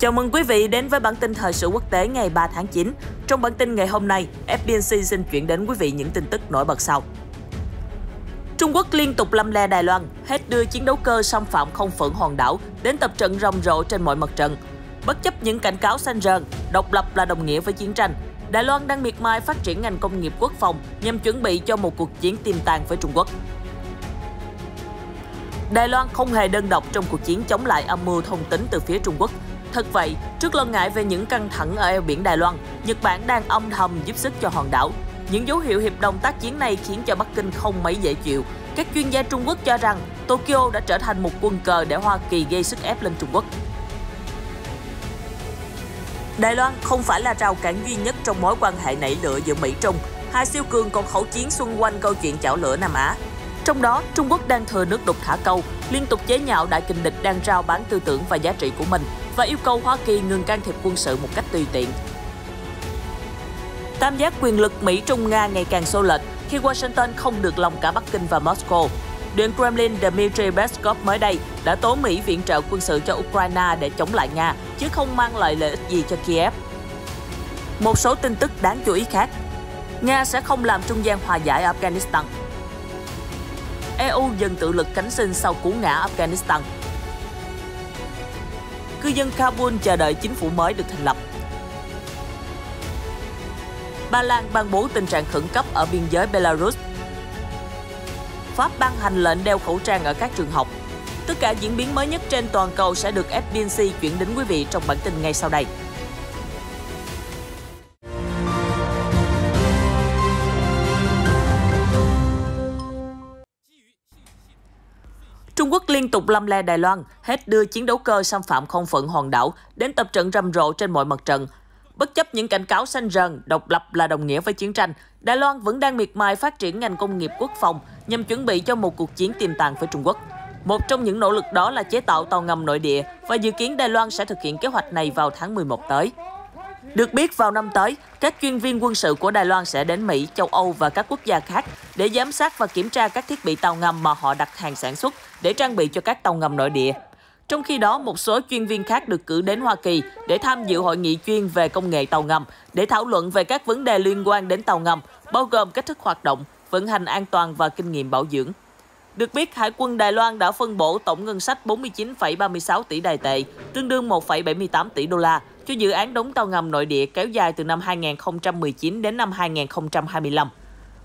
Chào mừng quý vị đến với bản tin thời sự quốc tế ngày 3 tháng 9. Trong bản tin ngày hôm nay, FBNC xin chuyển đến quý vị những tin tức nổi bật sau. Trung Quốc liên tục lâm le Đài Loan, hết đưa chiến đấu cơ xâm phạm không phận hòn đảo đến tập trận rầm rộ trên mọi mặt trận. Bất chấp những cảnh cáo xanh rờn, độc lập là đồng nghĩa với chiến tranh, Đài Loan đang miệt mài phát triển ngành công nghiệp quốc phòng nhằm chuẩn bị cho một cuộc chiến tiềm tàng với Trung Quốc. Đài Loan không hề đơn độc trong cuộc chiến chống lại âm mưu thông tính từ phía Trung Quốc. Thật vậy, trước lo ngại về những căng thẳng ở eo biển Đài Loan, Nhật Bản đang âm thầm giúp sức cho hòn đảo. Những dấu hiệu hiệp đồng tác chiến này khiến cho Bắc Kinh không mấy dễ chịu. Các chuyên gia Trung Quốc cho rằng Tokyo đã trở thành một quân cờ để Hoa Kỳ gây sức ép lên Trung Quốc. Đài Loan không phải là rào cản duy nhất trong mối quan hệ nảy lửa giữa Mỹ-Trung. Hai siêu cường còn khẩu chiến xung quanh câu chuyện chảo lửa Nam Á. Trong đó, Trung Quốc đang thừa nước đục thả câu, liên tục chế nhạo đại kình địch đang rao bán tư tưởng và giá trị của mình và yêu cầu Hoa Kỳ ngừng can thiệp quân sự một cách tùy tiện. Tam giác quyền lực Mỹ-Trung-Nga ngày càng xô lệch khi Washington không được lòng cả Bắc Kinh và Moscow. Điện Kremlin Dmitry Peskov mới đây đã tố Mỹ viện trợ quân sự cho Ukraine để chống lại Nga, chứ không mang lại lợi ích gì cho Kiev. Một số tin tức đáng chú ý khác Nga sẽ không làm trung gian hòa giải Afghanistan EU dần tự lực cánh sinh sau cú ngã Afghanistan. Cư dân Kabul chờ đợi chính phủ mới được thành lập. Ba Lan ban bố tình trạng khẩn cấp ở biên giới Belarus. Pháp ban hành lệnh đeo khẩu trang ở các trường học. Tất cả diễn biến mới nhất trên toàn cầu sẽ được FBNC chuyển đến quý vị trong bản tin ngay sau đây. Trung Quốc liên tục lâm le Đài Loan, hết đưa chiến đấu cơ xâm phạm không phận hòn đảo đến tập trận rầm rộ trên mọi mặt trận. Bất chấp những cảnh cáo xanh rần, độc lập là đồng nghĩa với chiến tranh, Đài Loan vẫn đang miệt mài phát triển ngành công nghiệp quốc phòng nhằm chuẩn bị cho một cuộc chiến tiềm tàng với Trung Quốc. Một trong những nỗ lực đó là chế tạo tàu ngầm nội địa và dự kiến Đài Loan sẽ thực hiện kế hoạch này vào tháng 11 tới. Được biết, vào năm tới, các chuyên viên quân sự của Đài Loan sẽ đến Mỹ, châu Âu và các quốc gia khác để giám sát và kiểm tra các thiết bị tàu ngầm mà họ đặt hàng sản xuất để trang bị cho các tàu ngầm nội địa. Trong khi đó, một số chuyên viên khác được cử đến Hoa Kỳ để tham dự hội nghị chuyên về công nghệ tàu ngầm, để thảo luận về các vấn đề liên quan đến tàu ngầm, bao gồm cách thức hoạt động, vận hành an toàn và kinh nghiệm bảo dưỡng. Được biết, Hải quân Đài Loan đã phân bổ tổng ngân sách 49,36 tỷ đài tệ, tương đương 1,78 tỷ đô la, cho dự án đóng tàu ngầm nội địa kéo dài từ năm 2019 đến năm 2025.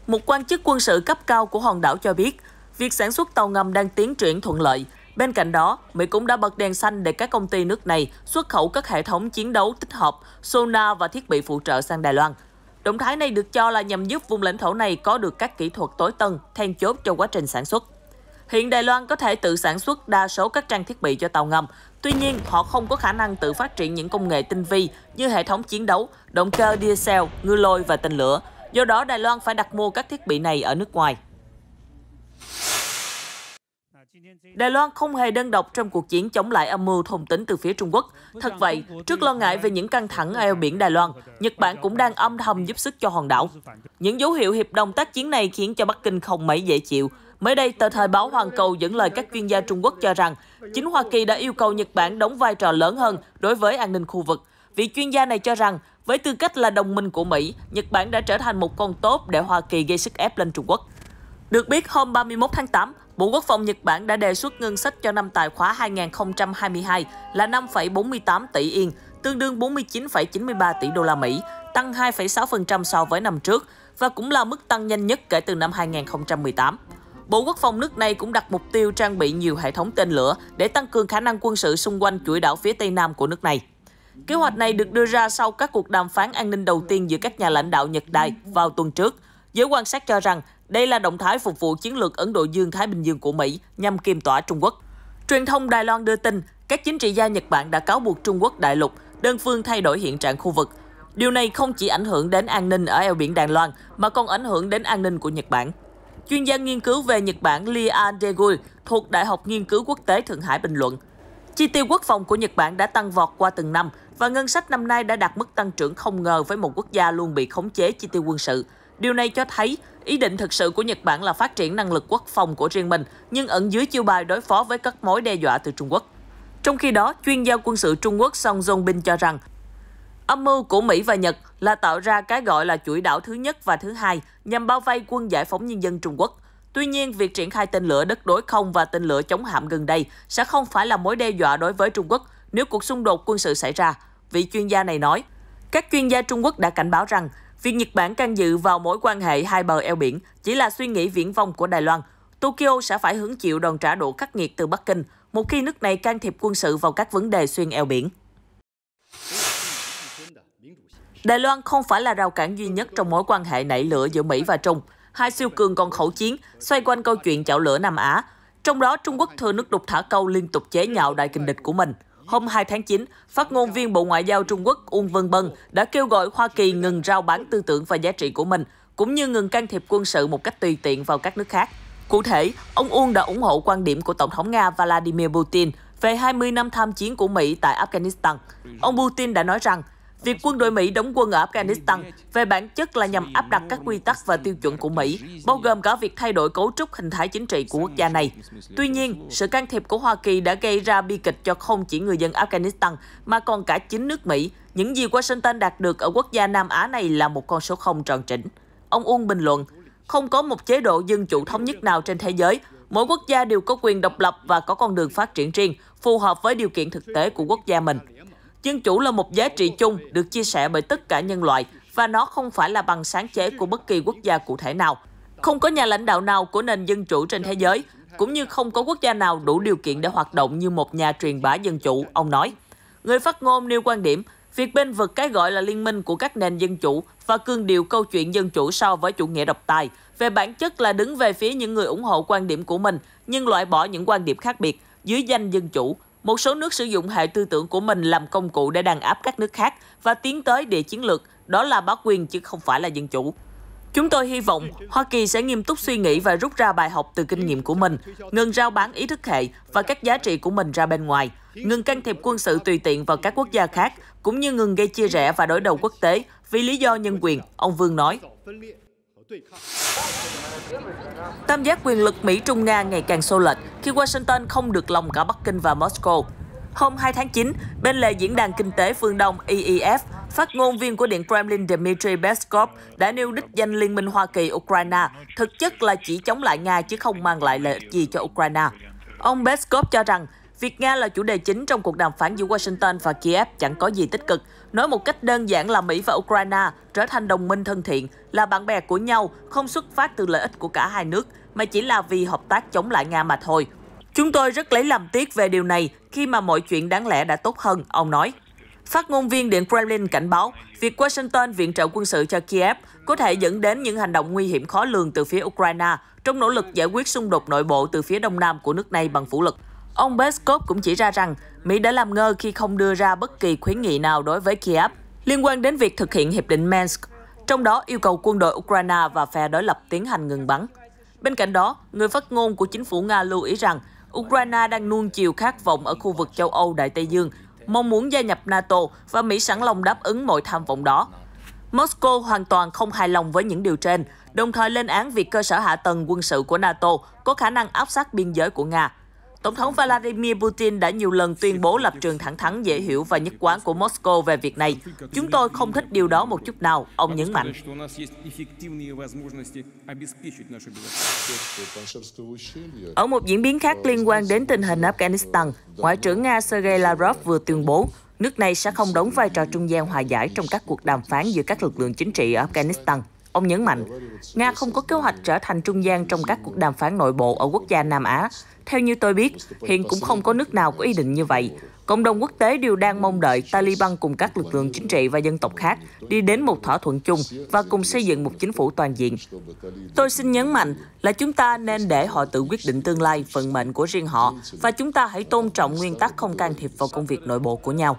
Một quan chức quân sự cấp cao của hòn đảo cho biết, việc sản xuất tàu ngầm đang tiến triển thuận lợi. Bên cạnh đó, Mỹ cũng đã bật đèn xanh để các công ty nước này xuất khẩu các hệ thống chiến đấu tích hợp, sonar và thiết bị phụ trợ sang Đài Loan. Động thái này được cho là nhằm giúp vùng lãnh thổ này có được các kỹ thuật tối tân, then chốt cho quá trình sản xuất. Hiện Đài Loan có thể tự sản xuất đa số các trang thiết bị cho tàu ngầm. Tuy nhiên, họ không có khả năng tự phát triển những công nghệ tinh vi như hệ thống chiến đấu, động cơ diesel, ngư lôi và tên lửa. Do đó, Đài Loan phải đặt mua các thiết bị này ở nước ngoài. Đài Loan không hề đơn độc trong cuộc chiến chống lại âm mưu thôn tính từ phía Trung Quốc. Thật vậy, trước lo ngại về những căng thẳng eo biển Đài Loan, Nhật Bản cũng đang âm thầm giúp sức cho hòn đảo. Những dấu hiệu hiệp đồng tác chiến này khiến cho Bắc Kinh không mấy dễ chịu. Mới đây, tờ Thời báo Hoàn Cầu dẫn lời các chuyên gia Trung Quốc cho rằng, chính Hoa Kỳ đã yêu cầu Nhật Bản đóng vai trò lớn hơn đối với an ninh khu vực. Vị chuyên gia này cho rằng, với tư cách là đồng minh của Mỹ, Nhật Bản đã trở thành một con tốt để Hoa Kỳ gây sức ép lên Trung Quốc. Được biết, hôm 31 tháng 8, Bộ Quốc phòng Nhật Bản đã đề xuất ngân sách cho năm tài khóa 2022 là 5,48 tỷ yên, tương đương 49,93 tỷ đô la Mỹ, tăng 2,6% so với năm trước và cũng là mức tăng nhanh nhất kể từ năm 2018. Bộ Quốc phòng nước này cũng đặt mục tiêu trang bị nhiều hệ thống tên lửa để tăng cường khả năng quân sự xung quanh chuỗi đảo phía Tây Nam của nước này. Kế hoạch này được đưa ra sau các cuộc đàm phán an ninh đầu tiên giữa các nhà lãnh đạo Nhật Đài vào tuần trước. Giới quan sát cho rằng đây là động thái phục vụ chiến lược Ấn Độ Dương-Thái Bình Dương của Mỹ nhằm kiềm tỏa Trung Quốc. Truyền thông Đài Loan đưa tin, các chính trị gia Nhật Bản đã cáo buộc Trung Quốc đại lục đơn phương thay đổi hiện trạng khu vực. Điều này không chỉ ảnh hưởng đến an ninh ở eo biển Đài Loan mà còn ảnh hưởng đến an ninh của Nhật Bản. Chuyên gia nghiên cứu về Nhật Bản Lian Degui thuộc Đại học Nghiên cứu Quốc tế Thượng Hải bình luận. Chi tiêu quốc phòng của Nhật Bản đã tăng vọt qua từng năm và ngân sách năm nay đã đạt mức tăng trưởng không ngờ với một quốc gia luôn bị khống chế chi tiêu quân sự. Điều này cho thấy ý định thực sự của Nhật Bản là phát triển năng lực quốc phòng của riêng mình, nhưng ẩn dưới chiêu bài đối phó với các mối đe dọa từ Trung Quốc. Trong khi đó, chuyên gia quân sự Trung Quốc Song Zongbin cho rằng Âm mưu của Mỹ và Nhật là tạo ra cái gọi là chuỗi đảo thứ nhất và thứ hai nhằm bao vây quân giải phóng nhân dân Trung Quốc. Tuy nhiên, việc triển khai tên lửa đất đối không và tên lửa chống hạm gần đây sẽ không phải là mối đe dọa đối với Trung Quốc nếu cuộc xung đột quân sự xảy ra, vị chuyên gia này nói. Các chuyên gia Trung Quốc đã cảnh báo rằng việc Nhật Bản can dự vào mối quan hệ hai bờ eo biển chỉ là suy nghĩ viễn vông của Đài Loan. Tokyo sẽ phải hứng chịu đòn trả đũa khắc nghiệt từ Bắc Kinh một khi nước này can thiệp quân sự vào các vấn đề xuyên eo biển. Đài Loan không phải là rào cản duy nhất trong mối quan hệ nảy lửa giữa Mỹ và Trung. Hai siêu cường còn khẩu chiến xoay quanh câu chuyện chảo lửa Nam Á. Trong đó, Trung Quốc thừa nước đục thả câu liên tục chế nhạo đại kình địch của mình. Hôm 2 tháng 9, phát ngôn viên Bộ Ngoại giao Trung Quốc Uông Vân Bân đã kêu gọi Hoa Kỳ ngừng rao bán tư tưởng và giá trị của mình, cũng như ngừng can thiệp quân sự một cách tùy tiện vào các nước khác. Cụ thể, ông Uông đã ủng hộ quan điểm của Tổng thống Nga Vladimir Putin về 20 năm tham chiến của Mỹ tại Afghanistan. Ông Putin đã nói rằng Việc quân đội Mỹ đóng quân ở Afghanistan về bản chất là nhằm áp đặt các quy tắc và tiêu chuẩn của Mỹ, bao gồm cả việc thay đổi cấu trúc hình thái chính trị của quốc gia này. Tuy nhiên, sự can thiệp của Hoa Kỳ đã gây ra bi kịch cho không chỉ người dân Afghanistan mà còn cả chính nước Mỹ. Những gì Washington đạt được ở quốc gia Nam Á này là một con số không tròn chỉnh. Ông Uông bình luận, không có một chế độ dân chủ thống nhất nào trên thế giới. Mỗi quốc gia đều có quyền độc lập và có con đường phát triển riêng, phù hợp với điều kiện thực tế của quốc gia mình. Dân chủ là một giá trị chung được chia sẻ bởi tất cả nhân loại và nó không phải là bằng sáng chế của bất kỳ quốc gia cụ thể nào. Không có nhà lãnh đạo nào của nền dân chủ trên thế giới, cũng như không có quốc gia nào đủ điều kiện để hoạt động như một nhà truyền bá dân chủ, ông nói. Người phát ngôn nêu quan điểm, việc bên vực cái gọi là liên minh của các nền dân chủ và cương điều câu chuyện dân chủ so với chủ nghĩa độc tài, về bản chất là đứng về phía những người ủng hộ quan điểm của mình nhưng loại bỏ những quan điểm khác biệt dưới danh dân chủ một số nước sử dụng hệ tư tưởng của mình làm công cụ để đàn áp các nước khác và tiến tới địa chiến lược, đó là bá quyền chứ không phải là dân chủ. Chúng tôi hy vọng Hoa Kỳ sẽ nghiêm túc suy nghĩ và rút ra bài học từ kinh nghiệm của mình, ngừng rao bán ý thức hệ và các giá trị của mình ra bên ngoài, ngừng can thiệp quân sự tùy tiện vào các quốc gia khác, cũng như ngừng gây chia rẽ và đối đầu quốc tế vì lý do nhân quyền, ông Vương nói. 对抗。Tam giác quyền lực Mỹ-Trung-Nga ngày càng xô lệch khi Washington không được lòng cả Bắc Kinh và Moscow. Hôm 2 tháng 9, bên lề Diễn đàn Kinh tế Phương Đông EEF, phát ngôn viên của Điện Kremlin Dmitry Peskov đã nêu đích danh Liên minh Hoa Kỳ-Ukraine, thực chất là chỉ chống lại Nga chứ không mang lại lợi ích gì cho Ukraine. Ông Peskov cho rằng Việc Nga là chủ đề chính trong cuộc đàm phán giữa Washington và Kiev chẳng có gì tích cực. Nói một cách đơn giản là Mỹ và Ukraine trở thành đồng minh thân thiện, là bạn bè của nhau, không xuất phát từ lợi ích của cả hai nước, mà chỉ là vì hợp tác chống lại Nga mà thôi. Chúng tôi rất lấy làm tiếc về điều này khi mà mọi chuyện đáng lẽ đã tốt hơn, ông nói. Phát ngôn viên Điện Kremlin cảnh báo, việc Washington viện trợ quân sự cho Kiev có thể dẫn đến những hành động nguy hiểm khó lường từ phía Ukraine trong nỗ lực giải quyết xung đột nội bộ từ phía đông nam của nước này bằng vũ lực. Ông Peskov cũng chỉ ra rằng Mỹ đã làm ngơ khi không đưa ra bất kỳ khuyến nghị nào đối với Kiev liên quan đến việc thực hiện Hiệp định Minsk, trong đó yêu cầu quân đội Ukraine và phe đối lập tiến hành ngừng bắn. Bên cạnh đó, người phát ngôn của chính phủ Nga lưu ý rằng Ukraine đang nuông chiều khát vọng ở khu vực châu Âu Đại Tây Dương, mong muốn gia nhập NATO và Mỹ sẵn lòng đáp ứng mọi tham vọng đó. Moscow hoàn toàn không hài lòng với những điều trên, đồng thời lên án việc cơ sở hạ tầng quân sự của NATO có khả năng áp sát biên giới của Nga. Tổng thống Vladimir Putin đã nhiều lần tuyên bố lập trường thẳng thắn dễ hiểu và nhất quán của Moscow về việc này. Chúng tôi không thích điều đó một chút nào, ông nhấn mạnh. Ở một diễn biến khác liên quan đến tình hình Afghanistan, Ngoại trưởng Nga Sergei Lavrov vừa tuyên bố nước này sẽ không đóng vai trò trung gian hòa giải trong các cuộc đàm phán giữa các lực lượng chính trị ở Afghanistan. Ông nhấn mạnh, Nga không có kế hoạch trở thành trung gian trong các cuộc đàm phán nội bộ ở quốc gia Nam Á. Theo như tôi biết, hiện cũng không có nước nào có ý định như vậy. Cộng đồng quốc tế đều đang mong đợi Taliban cùng các lực lượng chính trị và dân tộc khác đi đến một thỏa thuận chung và cùng xây dựng một chính phủ toàn diện. Tôi xin nhấn mạnh là chúng ta nên để họ tự quyết định tương lai, vận mệnh của riêng họ và chúng ta hãy tôn trọng nguyên tắc không can thiệp vào công việc nội bộ của nhau.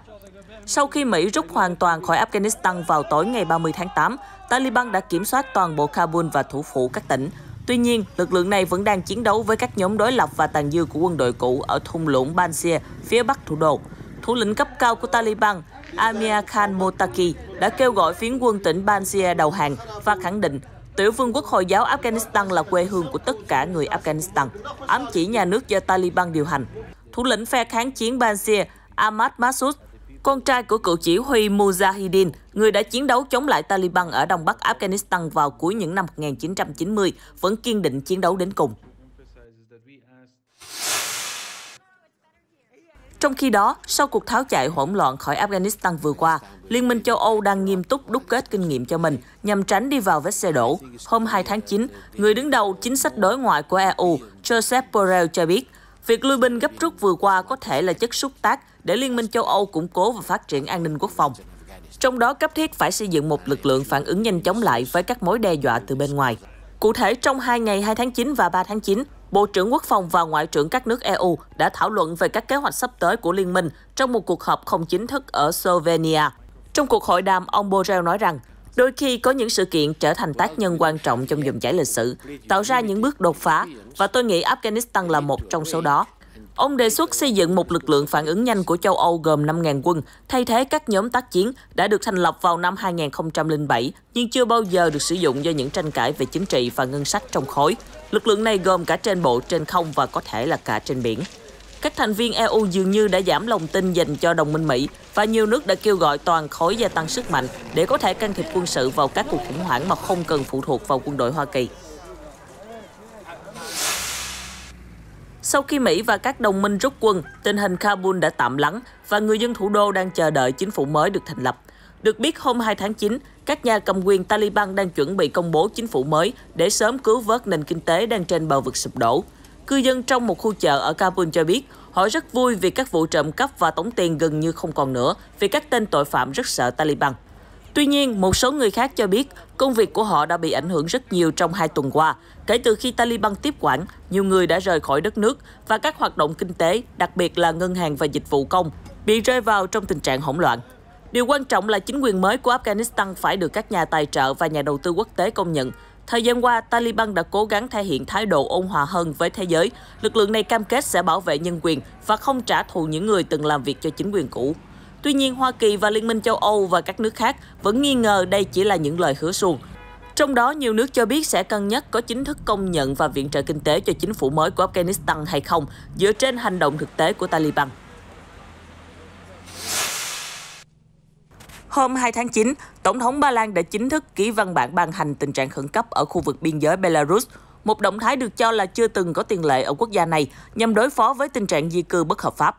Sau khi Mỹ rút hoàn toàn khỏi Afghanistan vào tối ngày 30 tháng 8, Taliban đã kiểm soát toàn bộ Kabul và thủ phủ các tỉnh. Tuy nhiên, lực lượng này vẫn đang chiến đấu với các nhóm đối lập và tàn dư của quân đội cũ ở thung lũng Panjshir, phía bắc thủ đô. Thủ lĩnh cấp cao của Taliban, Amir Khan Motaki, đã kêu gọi phiến quân tỉnh Panjshir đầu hàng và khẳng định Tiểu vương quốc Hồi giáo Afghanistan là quê hương của tất cả người Afghanistan, ám chỉ nhà nước do Taliban điều hành. Thủ lĩnh phe kháng chiến Panjshir Ahmad Massoud con trai của cựu chỉ huy Mujahideen, người đã chiến đấu chống lại Taliban ở Đông Bắc Afghanistan vào cuối những năm 1990, vẫn kiên định chiến đấu đến cùng. Trong khi đó, sau cuộc tháo chạy hỗn loạn khỏi Afghanistan vừa qua, Liên minh châu Âu đang nghiêm túc đúc kết kinh nghiệm cho mình nhằm tránh đi vào vết xe đổ. Hôm 2 tháng 9, người đứng đầu chính sách đối ngoại của EU, Joseph Borrell cho biết, Việc lui binh gấp rút vừa qua có thể là chất xúc tác để Liên minh châu Âu củng cố và phát triển an ninh quốc phòng. Trong đó cấp thiết phải xây dựng một lực lượng phản ứng nhanh chóng lại với các mối đe dọa từ bên ngoài. Cụ thể, trong hai ngày 2 tháng 9 và 3 tháng 9, Bộ trưởng Quốc phòng và Ngoại trưởng các nước EU đã thảo luận về các kế hoạch sắp tới của Liên minh trong một cuộc họp không chính thức ở Slovenia. Trong cuộc hội đàm, ông Borrell nói rằng Đôi khi có những sự kiện trở thành tác nhân quan trọng trong dòng chảy lịch sử, tạo ra những bước đột phá, và tôi nghĩ Afghanistan là một trong số đó. Ông đề xuất xây dựng một lực lượng phản ứng nhanh của châu Âu gồm 5.000 quân, thay thế các nhóm tác chiến đã được thành lập vào năm 2007 nhưng chưa bao giờ được sử dụng do những tranh cãi về chính trị và ngân sách trong khối. Lực lượng này gồm cả trên bộ, trên không và có thể là cả trên biển. Các thành viên EU dường như đã giảm lòng tin dành cho đồng minh Mỹ và nhiều nước đã kêu gọi toàn khối gia tăng sức mạnh để có thể can thiệp quân sự vào các cuộc khủng hoảng mà không cần phụ thuộc vào quân đội Hoa Kỳ. Sau khi Mỹ và các đồng minh rút quân, tình hình Kabul đã tạm lắng và người dân thủ đô đang chờ đợi chính phủ mới được thành lập. Được biết, hôm 2 tháng 9, các nhà cầm quyền Taliban đang chuẩn bị công bố chính phủ mới để sớm cứu vớt nền kinh tế đang trên bờ vực sụp đổ. Cư dân trong một khu chợ ở Kabul cho biết họ rất vui vì các vụ trộm cắp và tống tiền gần như không còn nữa vì các tên tội phạm rất sợ Taliban. Tuy nhiên, một số người khác cho biết công việc của họ đã bị ảnh hưởng rất nhiều trong hai tuần qua. Kể từ khi Taliban tiếp quản, nhiều người đã rời khỏi đất nước và các hoạt động kinh tế, đặc biệt là ngân hàng và dịch vụ công, bị rơi vào trong tình trạng hỗn loạn. Điều quan trọng là chính quyền mới của Afghanistan phải được các nhà tài trợ và nhà đầu tư quốc tế công nhận Thời gian qua, Taliban đã cố gắng thể hiện thái độ ôn hòa hơn với thế giới. Lực lượng này cam kết sẽ bảo vệ nhân quyền và không trả thù những người từng làm việc cho chính quyền cũ. Tuy nhiên, Hoa Kỳ và Liên minh châu Âu và các nước khác vẫn nghi ngờ đây chỉ là những lời hứa suông. Trong đó, nhiều nước cho biết sẽ cân nhắc có chính thức công nhận và viện trợ kinh tế cho chính phủ mới của Afghanistan hay không, dựa trên hành động thực tế của Taliban. Hôm 2 tháng 9, Tổng thống Ba Lan đã chính thức ký văn bản ban hành tình trạng khẩn cấp ở khu vực biên giới Belarus, một động thái được cho là chưa từng có tiền lệ ở quốc gia này nhằm đối phó với tình trạng di cư bất hợp pháp.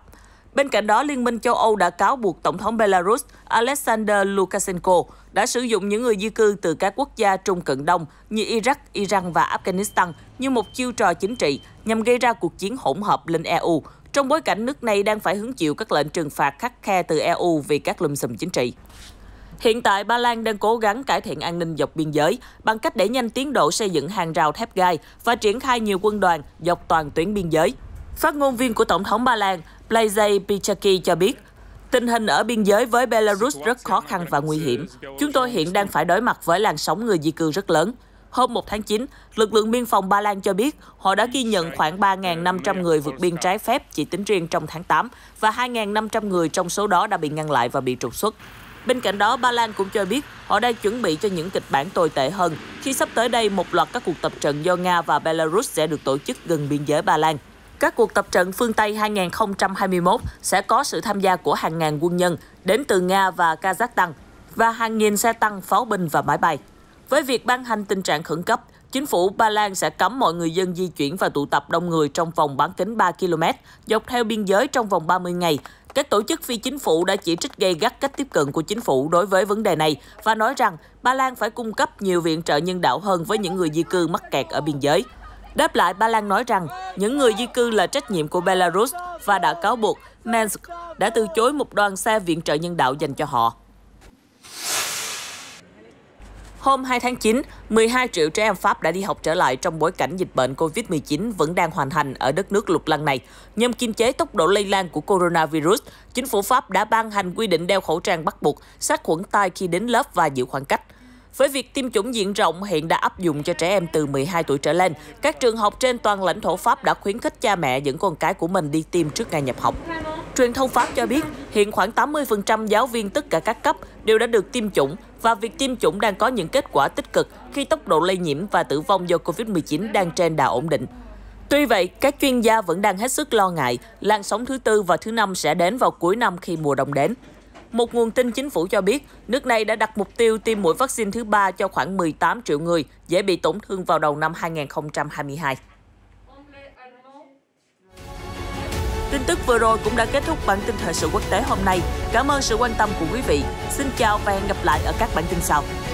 Bên cạnh đó, Liên minh châu Âu đã cáo buộc Tổng thống Belarus Alexander Lukashenko đã sử dụng những người di cư từ các quốc gia Trung Cận Đông như Iraq, Iran và Afghanistan như một chiêu trò chính trị nhằm gây ra cuộc chiến hỗn hợp lên EU, trong bối cảnh nước này đang phải hứng chịu các lệnh trừng phạt khắc khe từ EU vì các lùm xùm chính trị. Hiện tại, Ba Lan đang cố gắng cải thiện an ninh dọc biên giới bằng cách đẩy nhanh tiến độ xây dựng hàng rào thép gai và triển khai nhiều quân đoàn dọc toàn tuyến biên giới. Phát ngôn viên của Tổng thống Ba Lan, Blaise Pichaki cho biết, Tình hình ở biên giới với Belarus rất khó khăn và nguy hiểm. Chúng tôi hiện đang phải đối mặt với làn sóng người di cư rất lớn. Hôm 1 tháng 9, lực lượng biên phòng Ba Lan cho biết họ đã ghi nhận khoảng 3.500 người vượt biên trái phép chỉ tính riêng trong tháng 8 và 2.500 người trong số đó đã bị ngăn lại và bị trục xuất. Bên cạnh đó, Ba Lan cũng cho biết họ đang chuẩn bị cho những kịch bản tồi tệ hơn khi sắp tới đây một loạt các cuộc tập trận do Nga và Belarus sẽ được tổ chức gần biên giới Ba Lan. Các cuộc tập trận phương Tây 2021 sẽ có sự tham gia của hàng ngàn quân nhân đến từ Nga và Kazakhstan và hàng nghìn xe tăng, pháo binh và máy bay. Với việc ban hành tình trạng khẩn cấp, chính phủ Ba Lan sẽ cấm mọi người dân di chuyển và tụ tập đông người trong vòng bán kính 3 km dọc theo biên giới trong vòng 30 ngày. Các tổ chức phi chính phủ đã chỉ trích gây gắt cách tiếp cận của chính phủ đối với vấn đề này và nói rằng Ba Lan phải cung cấp nhiều viện trợ nhân đạo hơn với những người di cư mắc kẹt ở biên giới. Đáp lại, Ba Lan nói rằng những người di cư là trách nhiệm của Belarus và đã cáo buộc Minsk đã từ chối một đoàn xe viện trợ nhân đạo dành cho họ. Hôm 2 tháng 9, 12 triệu trẻ em Pháp đã đi học trở lại trong bối cảnh dịch bệnh COVID-19 vẫn đang hoàn thành ở đất nước lục lăng này. Nhằm kiềm chế tốc độ lây lan của coronavirus, chính phủ Pháp đã ban hành quy định đeo khẩu trang bắt buộc, sát khuẩn tay khi đến lớp và giữ khoảng cách. Với việc tiêm chủng diện rộng hiện đã áp dụng cho trẻ em từ 12 tuổi trở lên, các trường học trên toàn lãnh thổ Pháp đã khuyến khích cha mẹ dẫn con cái của mình đi tiêm trước ngày nhập học. Truyền thông Pháp cho biết, hiện khoảng 80% giáo viên tất cả các cấp đều đã được tiêm chủng và việc tiêm chủng đang có những kết quả tích cực khi tốc độ lây nhiễm và tử vong do COVID-19 đang trên đà ổn định. Tuy vậy, các chuyên gia vẫn đang hết sức lo ngại làn sóng thứ tư và thứ năm sẽ đến vào cuối năm khi mùa đông đến. Một nguồn tin chính phủ cho biết, nước này đã đặt mục tiêu tiêm mũi vaccine thứ ba cho khoảng 18 triệu người dễ bị tổn thương vào đầu năm 2022. Tin tức vừa rồi cũng đã kết thúc bản tin thời sự quốc tế hôm nay. Cảm ơn sự quan tâm của quý vị. Xin chào và hẹn gặp lại ở các bản tin sau.